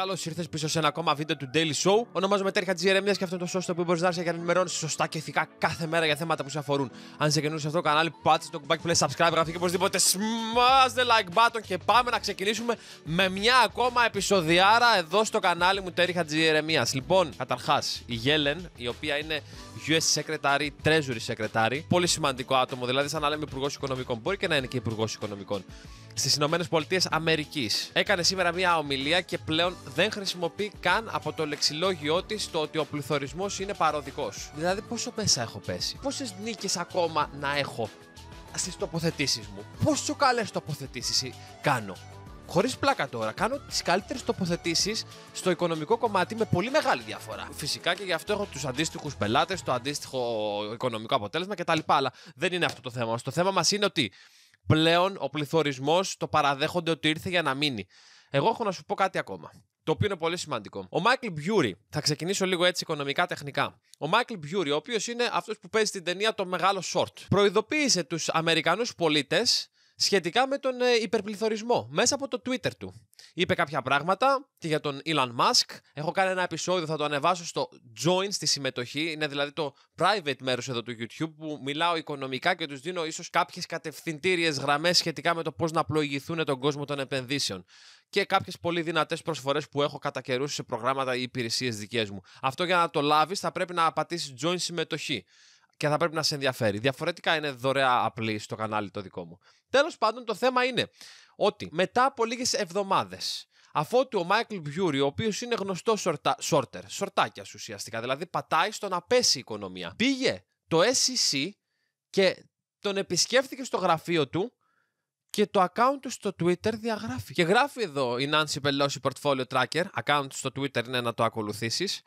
Καλώς ήρθες πίσω σε ένα ακόμα βίντεο του Daily Show. Ονομάζομαι Τέρχα Τζιερεμιά και αυτό είναι το show που οποίο μπορείς να έρθει για να ενημερώνεις σωστά και ηθικά κάθε μέρα για θέματα που σε αφορούν. Αν σε καινούργιος σε αυτό το κανάλι, πάτσε το κουμπάκι που subscribe, γραφτεί και οπωσδήποτε smash the like button και πάμε να ξεκινήσουμε με μια ακόμα επεισοδιάρα εδώ στο κανάλι μου Τέρχα Τζιερεμιά. Λοιπόν, καταρχάς η Γέλεν, η οποία είναι US Secretary, Treasury Secretary, πολύ σημαντικό άτομο, δηλαδή σαν να λέμε Υπουργός Οικονομικών. Μπορεί και να είναι και Υπουργός Οικονομικών στις Ηνωμένες Πολιτείες Αμερικής. Έκανε σήμερα μία ομιλία και πλέον δεν χρησιμοποιεί καν από το λεξιλόγιο της το ότι ο πληθωρισμός είναι παροδικός. Δηλαδή, πόσο μέσα έχω πέσει, πόσες νίκες ακόμα να έχω στις τοποθετήσεις μου, πόσο καλές τοποθετήσεις κάνω. Χωρίς πλάκα τώρα. Κάνω τις καλύτερες τοποθετήσεις στο οικονομικό κομμάτι με πολύ μεγάλη διαφορά. Φυσικά και γι' αυτό έχω τους αντίστοιχους πελάτες, το αντίστοιχο οικονομικό αποτέλεσμα κτλ. Αλλά δεν είναι αυτό το θέμα μας. Το θέμα μας είναι ότι πλέον ο πληθωρισμός το παραδέχονται ότι ήρθε για να μείνει. Εγώ έχω να σου πω κάτι ακόμα. Το οποίο είναι πολύ σημαντικό. Ο Μάικλ Μπιούρι, θα ξεκινήσω λίγο έτσι οικονομικά τεχνικά. Ο Μάικλ Μπιούρι, ο οποίος είναι αυτός που παίζει την ταινία Το Μεγάλο σορτ, προειδοποίησε τους Αμερικανούς πολίτες σχετικά με τον ε, υπερπληθωρισμό μέσα από το Twitter του. Είπε κάποια πράγματα και για τον Elon Musk. Έχω κάνει ένα επεισόδιο, θα το ανεβάσω στο Join στη συμμετοχή. Είναι δηλαδή το private μέρος εδώ του YouTube που μιλάω οικονομικά και τους δίνω ίσως κάποιες κατευθυντήριες γραμμές σχετικά με το πώς να πλοηγηθούν τον κόσμο των επενδύσεων και κάποιες πολύ δυνατές προσφορές που έχω κατά καιρούς σε προγράμματα ή υπηρεσίες δικές μου. Αυτό για να το λάβεις θα πρέπει να πατήσεις join συμμετοχή και θα πρέπει να σε ενδιαφέρει. Διαφορετικά είναι δωρεά απλή στο κανάλι το δικό μου. Τέλος πάντων το θέμα είναι ότι μετά από λίγες εβδομάδες αφότου ο Μάικλ Μπιούρι, ο οποίος είναι γνωστός σορτα... σόρτερ, σορτάκιας ουσιαστικά, δηλαδή πατάει στο να πέσει η οικονομία. Πήγε το SEC και τον επισκέφθηκε στο γραφείο του και το account του στο Twitter διαγράφει. Και γράφει εδώ η Nancy Pelosi Portfolio Tracker, account στο Twitter είναι να το ακολουθήσεις,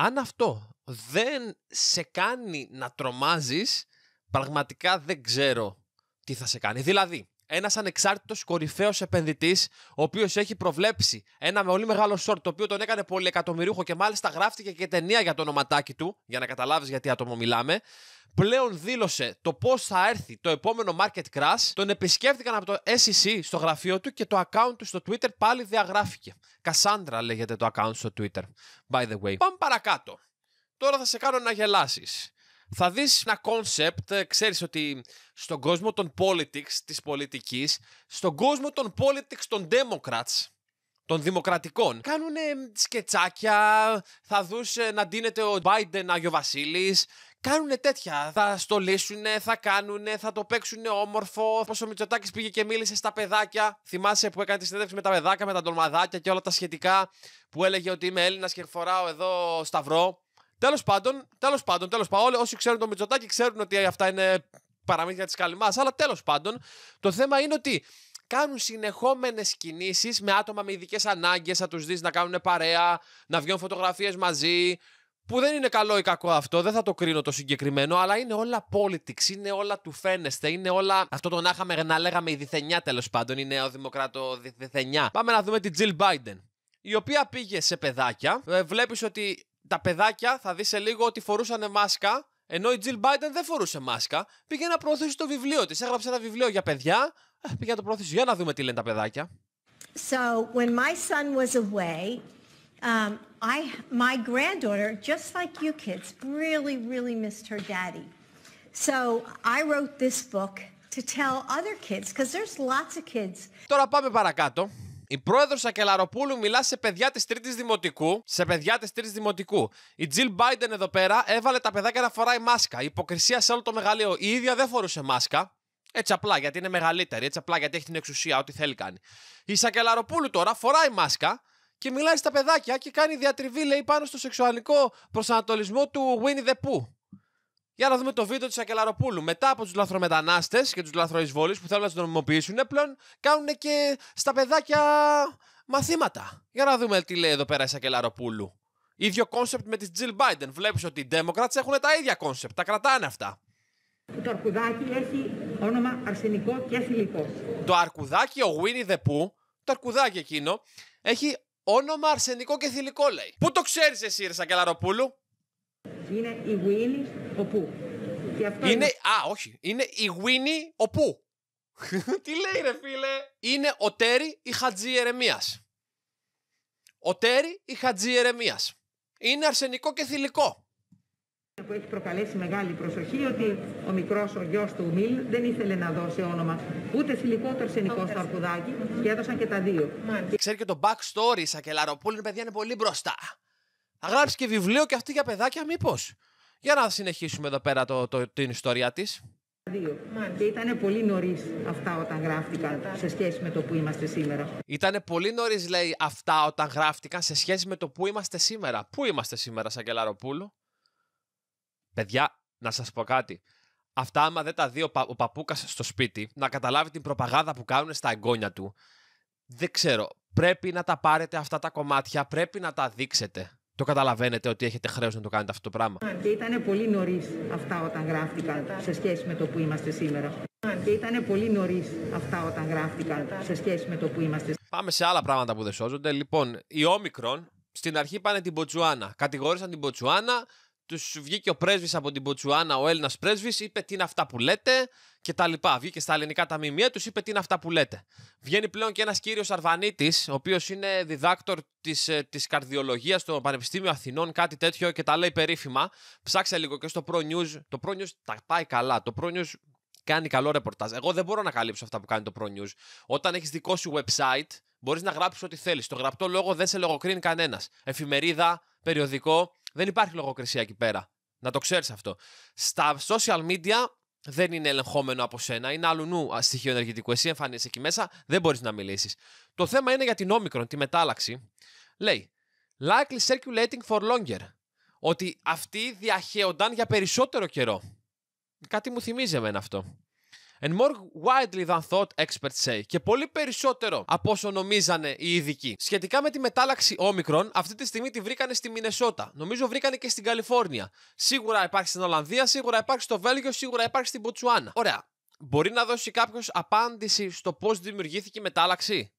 αν αυτό δεν σε κάνει να τρομάζεις, πραγματικά δεν ξέρω τι θα σε κάνει. Δηλαδή, ένας ανεξάρτητος κορυφαίος επενδυτής, ο οποίος έχει προβλέψει ένα πολύ μεγάλο short, το οποίο τον έκανε πολυεκατομμυρίουχο και μάλιστα γράφτηκε και ταινία για το ονοματάκι του, για να καταλάβεις γιατί τι άτομο μιλάμε. Πλέον δήλωσε το πώς θα έρθει το επόμενο market crash. Τον επισκέφτηκαν από το SEC στο γραφείο του και το account του στο Twitter πάλι διαγράφηκε. Κασάντρα λέγεται το account στο Twitter, by the way. Πάμε παρακάτω. Τώρα θα σε κάνω να γελάσεις θα δεις ένα concept, ε, ξέρεις ότι στον κόσμο των politics, της πολιτικής, στον κόσμο των politics των democrats, των δημοκρατικών. Κάνουν σκετσάκια, θα δούς ε, να ντύνεται ο Biden Άγιο Βασίλης, κάνουν τέτοια. Θα στολίσουν, θα κάνουν, θα το παίξουν όμορφο. Πώ ο Μητσοτάκης πήγε και μίλησε στα παιδάκια. Θυμάσαι που έκανε τη συνέντευξη με τα παιδάκια, με τα ντολμαδάκια και όλα τα σχετικά. Που έλεγε ότι είμαι Έλληνας και φοράω εδώ σταυρό. Τέλος πάντων, τέλος πάντων, τέλος πάντων, όλοι όσοι ξέρουν το Μητσοτάκι ξέρουν ότι αυτά είναι παραμύθια της καλυμά. Αλλά τέλος πάντων, το θέμα είναι ότι κάνουν συνεχόμενες κινήσεις με άτομα με ειδικές ανάγκες. Θα τους δεις να κάνουν παρέα, να βγαίνουν φωτογραφίες μαζί. Που δεν είναι καλό ή κακό αυτό, δεν θα το κρίνω το συγκεκριμένο, αλλά είναι όλα politics, είναι όλα του φαίνεστε, είναι όλα. Αυτό το να, είχαμε, να λέγαμε η διθενιά τέλος πάντων, η νέο δημοκράτο διθενιά. Πάμε να δούμε την Jill Biden η οποία πήγε σε παιδάκια. Ε, Βλέπεις ότι τα παιδάκια θα δεις σε λίγο ότι φορούσαν μάσκα, ενώ η Jill Biden δεν φορούσε μάσκα. Πήγε να προωθήσει το βιβλίο της. Έγραψε ένα βιβλίο για παιδιά. Ε, πήγε να το προωθήσει. Για να δούμε τι λένε τα παιδάκια. So, when my son was away, um, I, my granddaughter, just like you kids, really, really missed her daddy. So, I wrote this book to tell other kids, because there's lots of kids. Τώρα πάμε παρακάτω. Η πρόεδρος Σακελαροπούλου μιλά σε παιδιά της Τρίτης Δημοτικού. Σε παιδιά της Τρίτης Δημοτικού. Η Τζιλ Μπάιντεν εδώ πέρα έβαλε τα παιδάκια να φοράει μάσκα. υποκρισία σε όλο το μεγαλείο. Η ίδια δεν φορούσε μάσκα. Έτσι απλά γιατί είναι μεγαλύτερη, έτσι απλά γιατί έχει την εξουσία, ό,τι θέλει κάνει. Η Σακελαροπούλου τώρα φοράει μάσκα και μιλάει στα παιδάκια και κάνει διατριβή, λέει, πάνω στο σεξουαλικό προσανατολισμό του Winnie the Pooh. Για να δούμε το βίντεο της Ακελαροπούλου. Μετά από τους λαθρομετανάστες και τους λαθροεισβόλους που θέλουν να τους νομιμοποιήσουν, πλέον κάνουν και στα παιδάκια μαθήματα. Για να δούμε τι λέει εδώ πέρα η Σακελαροπούλου. Ίδιο κόνσεπτ με της Jill Biden. Βλέπεις ότι οι Democrats έχουν τα ίδια κόνσεπτ, τα κρατάνε αυτά. Το αρκουδάκι έχει όνομα αρσενικό και θηλυκό. Το αρκουδάκι, ο Winnie the Pooh, το αρκουδάκι εκείνο, έχει όνομα αρσενικό και θηλυκό, λέει. Πού το ξέρεις εσύ, Ρε Σακελαροπούλου, είναι η Winnie οπού. είναι... Α, όχι. Είναι η Winnie οπού. Τι λέει ρε φίλε. Είναι ο Τέρι η Χατζή Ερεμίας. Ο Τέρι η Χατζή Ερεμίας. Είναι αρσενικό και θηλυκό. Που έχει προκαλέσει μεγάλη προσοχή ότι ο μικρός ο γιος του Μιλ δεν ήθελε να δώσει όνομα ούτε θηλυκό ούτε αρσενικό στο αρκουδάκι και έδωσαν και τα δύο. Ξέρει και το backstory είναι παιδιά είναι πολύ μπροστά. Θα γράψει και βιβλίο και αυτή για παιδάκια, μήπως. Για να συνεχίσουμε εδώ πέρα το, το, την ιστορία της. Και ήταν πολύ νωρίς αυτά όταν γράφτηκαν σε σχέση με το που είμαστε σήμερα. Ήταν πολύ νωρίς, λέει, αυτά όταν γράφτηκαν σε σχέση με το που είμαστε σήμερα. Πού είμαστε σήμερα, Σαγκελαροπούλου. Παιδιά, να σας πω κάτι. Αυτά, άμα δεν τα δει ο, πα, ο παππούκας στο σπίτι, να καταλάβει την προπαγάνδα που κάνουν στα εγγόνια του. Δεν ξέρω. Πρέπει να τα πάρετε αυτά τα κομμάτια, πρέπει να τα δείξετε. Το καταλαβαίνετε ότι έχετε χρέος να το κάνετε αυτό το πράγμα. Και ήταν πολύ νωρίς αυτά όταν γράφτηκαν σε σχέση με το που είμαστε σήμερα. Και ήταν πολύ νωρίς αυτά όταν γράφτηκαν σε σχέση με το που είμαστε. σήμερα. Πάμε σε άλλα πράγματα που δεν σώζονται. Λοιπόν, η Όμικρον στην αρχή πάνε την Ποτσουάνα. Κατηγόρησαν την Ποτσουάνα. Τους βγήκε ο πρέσβης από την Ποτσουάνα, ο Έλληνας πρέσβης, είπε τι είναι αυτά που λέτε και τα λοιπά. Βγήκε στα ελληνικά τα μιμία, τους είπε τι είναι αυτά που λέτε. Βγαίνει πλέον και ένας κύριος Αρβανίτης, ο οποίος είναι διδάκτορ της της ε, καρδιολογίας στο Πανεπιστήμιο Αθηνών, κάτι τέτοιο και τα λέει περίφημα. Ψάξε λίγο και στο Pro News. Το Pro News τα πάει καλά. Το Pro News κάνει καλό ρεπορτάζ. Εγώ δεν μπορώ να καλύψω αυτά που κάνει το Pro News. Όταν έχεις δικό σου website, μπορείς να γράψεις ό,τι θέλεις. Το γραπτό λόγο δεν σε λογοκρίνει κανένας. Εφημερίδα, περιοδικό, δεν υπάρχει λογοκρισία εκεί πέρα. Να το ξέρεις αυτό. Στα social media δεν είναι ελεγχόμενο από σένα, είναι άλλου νου στοιχείο ενεργητικού. Εσύ εμφανίζει εκεί μέσα, δεν μπορείς να μιλήσεις. Το ναι. θέμα είναι για την όμικρον, τη μετάλλαξη. Λέει, likely circulating for longer. Ότι αυτοί διαχέονταν για περισσότερο καιρό. Κάτι μου θυμίζει εμένα αυτό. And more widely than thought, experts say. Και πολύ περισσότερο από όσο νομίζανε οι ειδικοί. Σχετικά με τη μετάλλαξη όμικρον, αυτή τη στιγμή τη βρήκανε στη Μινεσότα. Νομίζω βρήκανε και στην Καλιφόρνια. Σίγουρα υπάρχει στην Ολλανδία, σίγουρα υπάρχει στο Βέλγιο, σίγουρα υπάρχει στην Ποτσουάνα. Ωραία. Μπορεί να δώσει κάποιος απάντηση στο πώς δημιουργήθηκε η μετάλλαξη.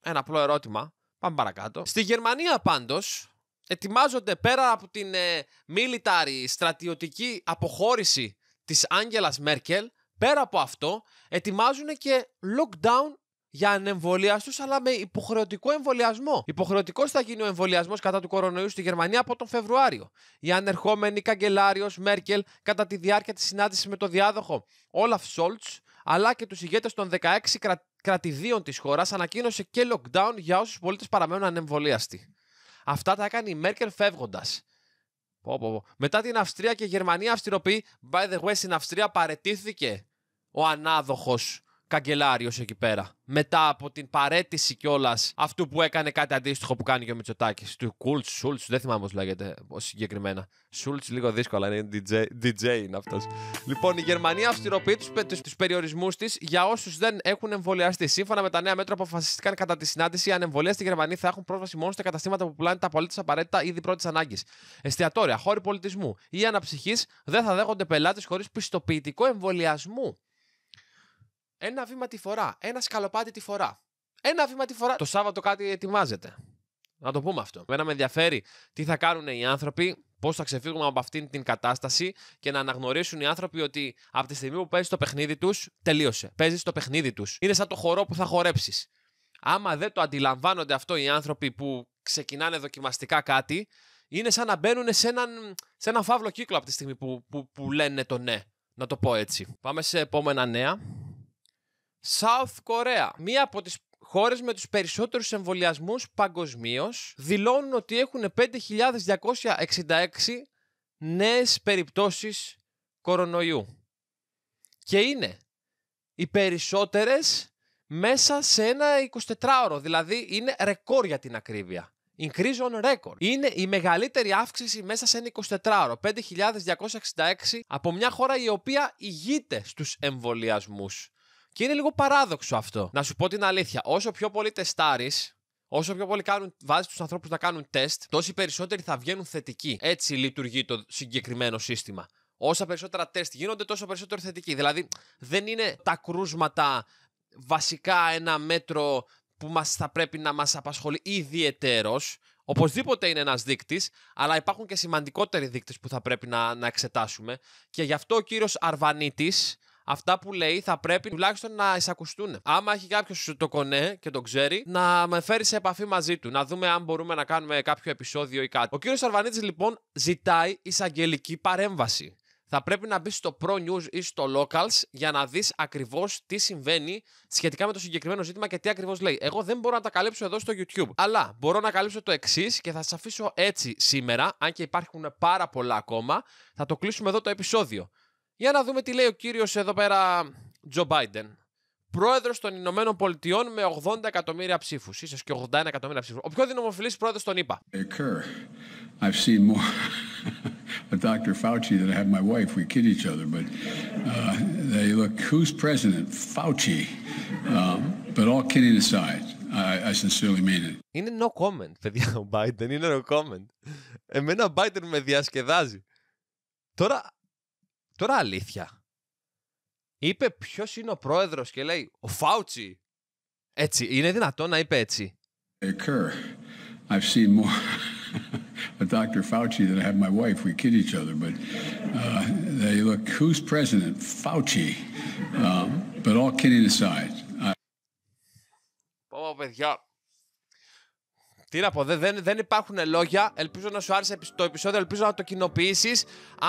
Ένα απλό ερώτημα. Πάμε παρακάτω. Στη Γερμανία πάντως, ετοιμάζονται πέρα από την ε, military στρατιωτική αποχώρηση της Άγγελας Μέρκελ Πέρα από αυτό, ετοιμάζουν και lockdown για ανεμβολιαστού, αλλά με υποχρεωτικό εμβολιασμό. Υποχρεωτικός θα γίνει ο εμβολιασμός κατά του κορονοϊού στη Γερμανία από τον Φεβρουάριο. Η ανερχόμενη καγκελάριος Μέρκελ κατά τη διάρκεια της συνάντησης με τον διάδοχο Όλαφ Σόλτ, αλλά και τους ηγέτες των 16 κρα... κρατηδίων της χώρας, ανακοίνωσε και lockdown για όσους πολίτες παραμένουν ανεμβολίαστοι. Αυτά τα έκανε η Μέρκελ φεύγοντας. Πω, Μετά την Αυστρία και η Γερμανία αυστηροποιεί. By the way, στην Αυστρία παρετήθηκε ο ανάδοχος καγκελάριος εκεί πέρα. Μετά από την παρέτηση κιόλας αυτού που έκανε κάτι αντίστοιχο που κάνει και ο Μητσοτάκης. Του Κούλτ Σούλτ, δεν θυμάμαι πώς λέγεται συγκεκριμένα. Σούλτ λίγο δύσκολα, είναι DJ, DJ είναι αυτός. Λοιπόν, η Γερμανία αυστηροποιεί τους περιορισμούς της για όσους δεν έχουν εμβολιαστεί. Σύμφωνα με τα νέα μέτρα που αποφασίστηκαν κατά τη συνάντηση, οι ανεμβολίαστοι Γερμανοί Γερμανία θα έχουν πρόσβαση μόνο στα καταστήματα που πουλάνε τα απολύτως απαραίτητα είδη πρώτης ανάγκης. Εστιατόρια, χώροι πολιτισμού ή αναψυχής δεν θα δέχονται πελάτες χωρίς πιστοποιητικό εμβολιασμού. Ένα βήμα τη φορά. Ένα σκαλοπάτι τη φορά. Ένα βήμα τη φορά. Το Σάββατο κάτι ετοιμάζεται. Να το πούμε αυτό. Μένα με ενδιαφέρει τι θα κάνουν οι άνθρωποι, πώς θα ξεφύγουμε από αυτήν την κατάσταση και να αναγνωρίσουν οι άνθρωποι ότι από τη στιγμή που παίζεις το παιχνίδι τους, τελείωσε. Παίζεις το παιχνίδι τους. Είναι σαν το χορό που θα χορέψεις. Άμα δεν το αντιλαμβάνονται αυτό οι άνθρωποι που ξεκινάνε δοκιμαστικά κάτι, είναι σαν να μπαίνουν σε έναν, σε έναν φαύλο κύκλο από τη στιγμή που, που, που λένε το ναι. Να το πω έτσι. Πάμε σε επόμενα νέα. South Korea, μία από τις χώρες με τους περισσότερους εμβολιασμούς παγκοσμίως δηλώνουν ότι έχουν 5.266 νέες περιπτώσεις κορονοϊού. Και είναι οι περισσότερες μέσα σε ένα 24ωρο, δηλαδή είναι ρεκόρ για την ακρίβεια. Increase on record. Είναι η μεγαλύτερη αύξηση μέσα σε ένα 24ωρο. 5.266 από μια χώρα η οποία ηγείται στους εμβολιασμούς. Και είναι λίγο παράδοξο αυτό. Να σου πω την αλήθεια. Όσο πιο πολύ τεστάρεις, Όσο πιο πολύ κάνουν, βάζεις τους ανθρώπους να κάνουν τεστ, τόσοι περισσότεροι θα βγαίνουν θετικοί. Έτσι λειτουργεί το συγκεκριμένο σύστημα. Όσα περισσότερα τεστ γίνονται, τόσο περισσότερο θετικοί. Δηλαδή, δεν είναι τα κρούσματα βασικά ένα μέτρο που μας θα πρέπει να μας απασχολεί ιδιαιτέρως. Οπωσδήποτε είναι ένας δείκτης, αλλά υπάρχουν και σημαντικότεροι δείκτες που θα πρέπει να, να εξετάσουμε. Και γι' αυτό ο κύριος Αρβανίτης αυτά που λέει θα πρέπει τουλάχιστον να εισακουστούν. Άμα έχει κάποιος το κονέ και το ξέρει, να με φέρει σε επαφή μαζί του, να δούμε αν μπορούμε να κάνουμε κάποιο επεισόδιο ή κάτι. Ο κύριος Αρβανίτη λοιπόν ζητάει εισαγγελική παρέμβαση. Θα πρέπει να μπει στο Pro News ή στο Locals για να δεις ακριβώς τι συμβαίνει σχετικά με το συγκεκριμένο ζήτημα και τι ακριβώς λέει. Εγώ δεν μπορώ να τα καλύψω εδώ στο YouTube. Αλλά μπορώ να καλύψω το εξής και θα σας αφήσω έτσι σήμερα, αν και υπάρχουν πάρα πολλά ακόμα. Θα το κλείσουμε εδώ το επεισόδιο. Για να δούμε τι λέει ο κύριος εδώ πέρα Τζο Μπάιντεν. Πρόεδρος των Ηνωμένων Πολιτειών με 80 εκατομμύρια ψήφους, ίσως και 81 εκατομμύρια ψήφους. Ο πιο δημοφιλής πρόεδρος τον είπα. I've seen more Dr. Fauci than I have my wife. We kid each other, but uh, they look, president? Fauci. Um, but all kidding aside, I, I sincerely mean it. Είναι no comment, παιδιά, ο Biden. Είναι no comment. Εμένα ο Biden με διασκεδάζει. Τώρα, Τώρα αλήθεια. Είπε ποιος είναι ο πρόεδρος και λέει Ο Φάουτσι. Έτσι, είναι δυνατόν να είπε έτσι. Occur. I've seen more a Dr. Fauci than I have my wife. We kid each other, but they look, who's president? Fauci. but all kidding aside. I... Πω, παιδιά, τι να δεν, δεν υπάρχουν λόγια. Ελπίζω να σου άρεσε το επεισόδιο, ελπίζω να το κοινοποιήσεις.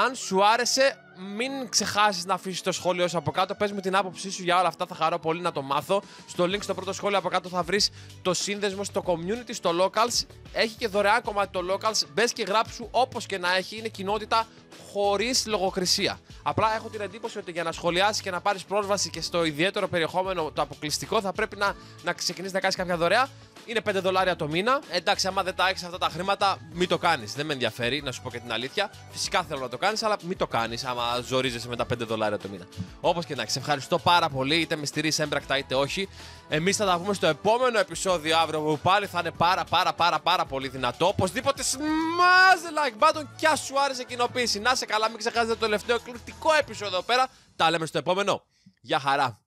Αν σου άρεσε, μην ξεχάσεις να αφήσεις το σχόλιο σου από κάτω. Πες μου την άποψή σου για όλα αυτά, θα χαρώ πολύ να το μάθω. Στο link στο πρώτο σχόλιο από κάτω θα βρεις το σύνδεσμο στο community, στο locals. Έχει και δωρεάν κομμάτι το locals. Μπες και γράψου όπως και να έχει. Είναι κοινότητα χωρίς λογοκρισία. Απλά έχω την εντύπωση ότι για να σχολιάσεις και να πάρεις πρόσβαση και στο ιδιαίτερο περιεχόμενο, το αποκλειστικό, θα πρέπει να, να ξεκινήσεις να κάνεις κάποια δωρεά είναι 5 δολάρια το μήνα. Εντάξει, άμα δεν τα έχεις αυτά τα χρήματα, μην το κάνεις. Δεν με ενδιαφέρει, να σου πω και την αλήθεια. Φυσικά θέλω να το κάνεις, αλλά μην το κάνεις άμα ζορίζεσαι με τα 5 δολάρια το μήνα. Όπως και να σε ευχαριστώ πάρα πολύ, είτε με στηρίζεις έμπρακτα είτε όχι. Εμείς θα τα πούμε στο επόμενο επεισόδιο αύριο που πάλι θα είναι πάρα πάρα πάρα πάρα πολύ δυνατό. Οπωσδήποτε smash the like button και α σου άρεσε κοινοποίηση. Να σε καλά, μην ξεχάσετε το τελευταίο εκπληκτικό επεισόδιο εδώ πέρα. Τα λέμε στο επόμενο. Γεια χαρά.